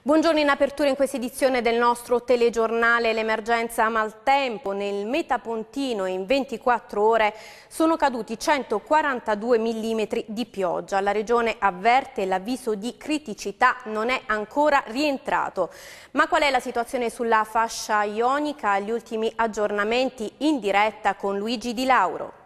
Buongiorno in apertura in questa edizione del nostro telegiornale l'emergenza maltempo. Nel Metapontino in 24 ore sono caduti 142 mm di pioggia. La regione avverte l'avviso di criticità non è ancora rientrato. Ma qual è la situazione sulla fascia ionica? Gli ultimi aggiornamenti in diretta con Luigi Di Lauro.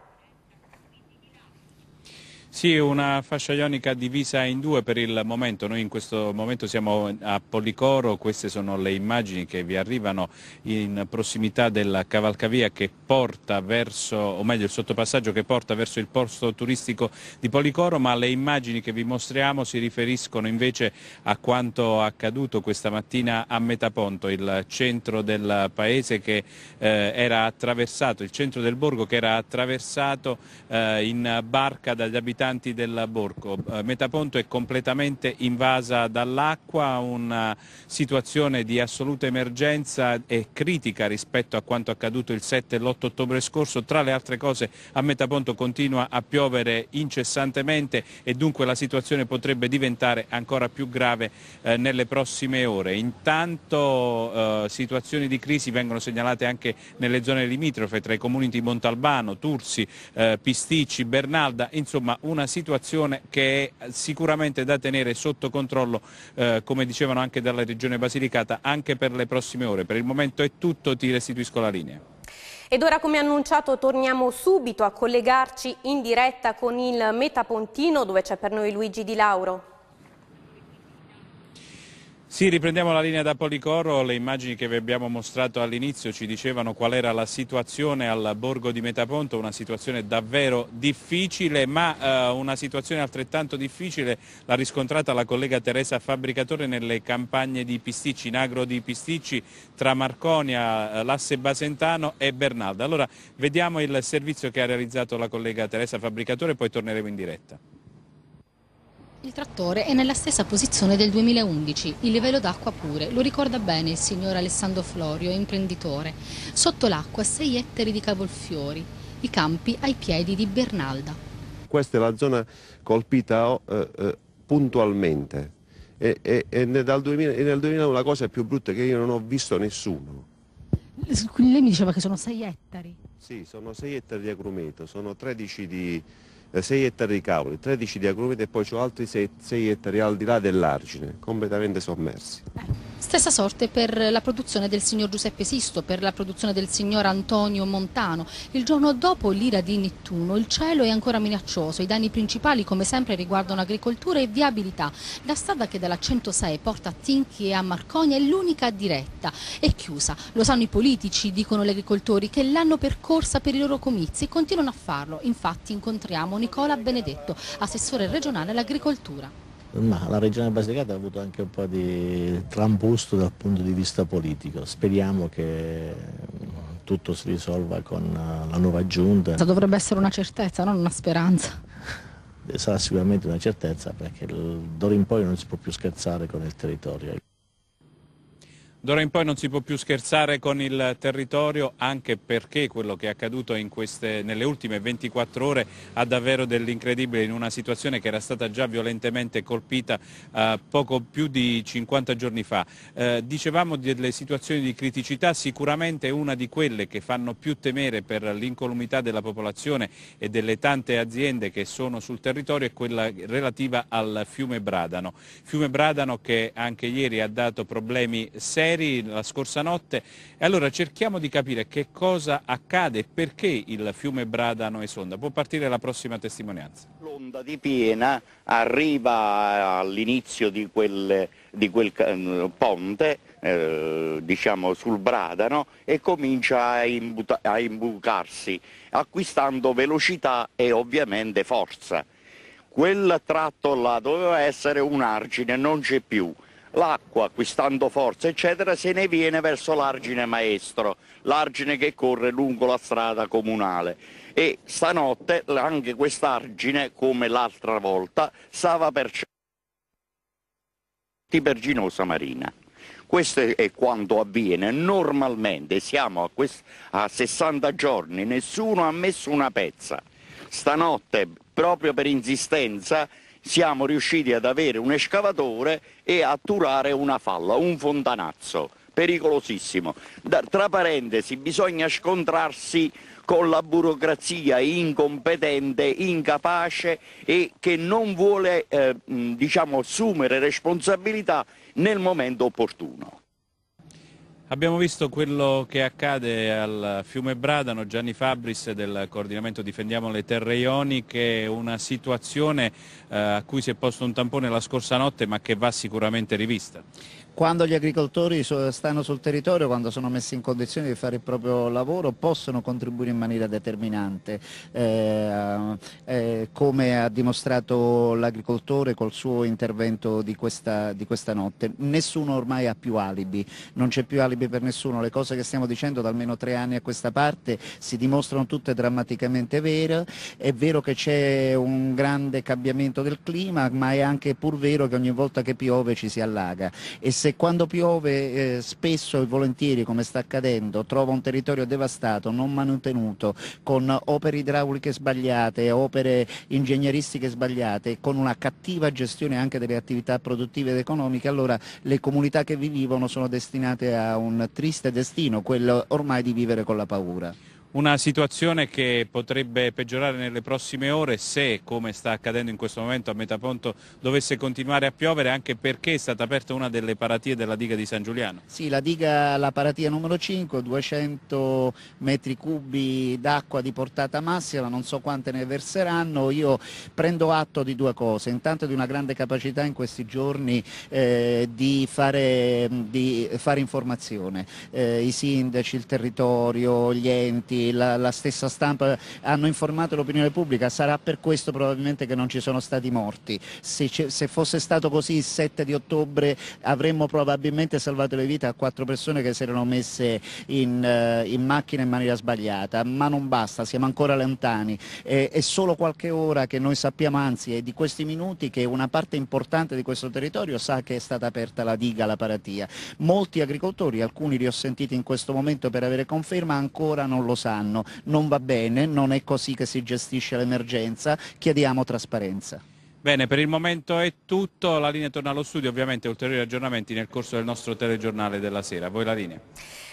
Sì, una fascia ionica divisa in due per il momento. Noi in questo momento siamo a Policoro, queste sono le immagini che vi arrivano in prossimità della cavalcavia che porta verso, o meglio il sottopassaggio che porta verso il posto turistico di Policoro, ma le immagini che vi mostriamo si riferiscono invece a quanto accaduto questa mattina a Metaponto, il centro del paese che eh, era attraversato, il centro del borgo che era attraversato eh, in barca dagli abitanti abitanti del Borco. Eh, Metaponto è completamente invasa dall'acqua, una situazione di assoluta emergenza e critica rispetto a quanto accaduto il 7 e l'8 ottobre scorso. Tra le altre cose a Metaponto continua a piovere incessantemente e dunque la situazione potrebbe diventare ancora più grave eh, nelle prossime ore. Intanto eh, situazioni di crisi vengono segnalate anche nelle zone limitrofe tra i comuni di Montalbano, Tursi, Pisticci, Bernalda, insomma un una situazione che è sicuramente da tenere sotto controllo, eh, come dicevano anche dalla Regione Basilicata, anche per le prossime ore. Per il momento è tutto, ti restituisco la linea. Ed ora, come annunciato, torniamo subito a collegarci in diretta con il Metapontino, dove c'è per noi Luigi Di Lauro. Sì, riprendiamo la linea da Policoro, le immagini che vi abbiamo mostrato all'inizio ci dicevano qual era la situazione al borgo di Metaponto, una situazione davvero difficile, ma eh, una situazione altrettanto difficile l'ha riscontrata la collega Teresa Fabbricatore nelle campagne di Pisticci, in agro di Pisticci, tra Marconia, eh, Lasse Basentano e Bernalda. Allora, vediamo il servizio che ha realizzato la collega Teresa Fabbricatore e poi torneremo in diretta. Il trattore è nella stessa posizione del 2011, il livello d'acqua pure, lo ricorda bene il signor Alessandro Florio, imprenditore. Sotto l'acqua 6 ettari di cavolfiori, i campi ai piedi di Bernalda. Questa è la zona colpita eh, eh puntualmente e, e, e, nel e, nel 2001 la cosa più brutta è che io non ho visto nessuno. Quindi lei mi diceva che sono 6 ettari? Sì, sono 6 ettari di agrumeto, sono 13 di 6 eh, ettari di cavoli, 13 di agrumeti e poi c'ho altri 6, 6 ettari al di là dell'argine, completamente sommersi. Stessa sorte per la produzione del signor Giuseppe Sisto, per la produzione del signor Antonio Montano. Il giorno dopo l'ira di Nettuno il cielo è ancora minaccioso, i danni principali come sempre riguardano agricoltura e viabilità. La strada che dalla 106 porta a Tinchi e a Marcogna è l'unica diretta, è chiusa. Lo sanno i politici, dicono gli agricoltori, che l'hanno percorsa per i loro comizi e continuano a farlo. Infatti incontriamo Nicola Benedetto, assessore regionale all'agricoltura. Ma la regione Basilicata ha avuto anche un po' di trambusto dal punto di vista politico. Speriamo che eh, tutto si risolva con eh, la nuova giunta. Dovrebbe essere una certezza, non una speranza. Sarà sicuramente una certezza perché d'ora in poi non si può più scherzare con il territorio. D'ora in poi non si può più scherzare con il territorio anche perché quello che è accaduto queste, nelle ultime 24 ore ha davvero dell'incredibile in una situazione che era stata già violentemente colpita eh, poco più di 50 giorni fa. Eh, dicevamo delle situazioni di criticità, sicuramente una di quelle che fanno più temere per l'incolumità della popolazione e delle tante aziende che sono sul territorio è quella relativa al fiume Bradano. Fiume Bradano che anche ieri ha dato problemi seri ieri, la scorsa notte. E allora cerchiamo di capire che cosa accade e perché il fiume Bradano sonda. Può partire la prossima testimonianza. L'onda di piena arriva all'inizio di quel, di quel mm, ponte, eh, diciamo sul Bradano, e comincia a, imbuta, a imbucarsi, acquistando velocità e ovviamente forza quel tratto là doveva essere un argine, non c'è più l'acqua acquistando forza eccetera se ne viene verso l'argine maestro, l'argine che corre lungo la strada comunale e stanotte anche quest'argine come l'altra volta stava per Perginosa Marina. Questo è quanto avviene normalmente, siamo a, a 60 giorni, nessuno ha messo una pezza. Stanotte, proprio per insistenza, siamo riusciti ad avere un escavatore e a turare una falla, un fontanazzo pericolosissimo. Da, tra parentesi, bisogna scontrarsi con la burocrazia incompetente, incapace e che non vuole eh, diciamo, assumere responsabilità nel momento opportuno. Abbiamo visto quello che accade al fiume Bradano, Gianni Fabris del coordinamento Difendiamo le Terre Ioniche, una situazione eh, a cui si è posto un tampone la scorsa notte ma che va sicuramente rivista quando gli agricoltori stanno sul territorio, quando sono messi in condizione di fare il proprio lavoro, possono contribuire in maniera determinante, eh, eh, come ha dimostrato l'agricoltore col suo intervento di questa, di questa, notte. Nessuno ormai ha più alibi, non c'è più alibi per nessuno, le cose che stiamo dicendo da almeno tre anni a questa parte si dimostrano tutte drammaticamente vere, è vero che c'è un grande cambiamento del clima, ma è anche pur vero che ogni volta che piove ci si allaga. E se quando piove eh, spesso e volentieri, come sta accadendo, trova un territorio devastato, non mantenuto, con opere idrauliche sbagliate, opere ingegneristiche sbagliate, con una cattiva gestione anche delle attività produttive ed economiche, allora le comunità che vi vivono sono destinate a un triste destino, quello ormai di vivere con la paura. Una situazione che potrebbe peggiorare nelle prossime ore se, come sta accadendo in questo momento a Metaponto, dovesse continuare a piovere anche perché è stata aperta una delle paratie della diga di San Giuliano. Sì, la diga, la paratia numero 5, 200 metri cubi d'acqua di portata massima, non so quante ne verseranno. Io prendo atto di due cose, intanto di una grande capacità in questi giorni eh, di, fare, di, fare, informazione, eh, i sindaci, il territorio, gli enti, la, la stessa stampa hanno informato l'opinione pubblica, sarà per questo probabilmente che non ci sono stati morti. Se, se, fosse stato così il 7 di ottobre avremmo probabilmente salvato le vite a quattro persone che si erano messe in, eh, in macchina in maniera sbagliata, ma non basta, siamo ancora lontani. È, è solo qualche ora che noi sappiamo, anzi è di questi minuti che una parte importante di questo territorio sa che è stata aperta la diga, la paratia. Molti agricoltori, alcuni li ho sentiti in questo momento per avere conferma, ancora non lo sanno sanno. Non va bene, non è così che si gestisce l'emergenza, chiediamo trasparenza. Bene, per il momento è tutto, la linea torna allo studio, ovviamente ulteriori aggiornamenti nel corso del nostro telegiornale della sera. A voi la linea.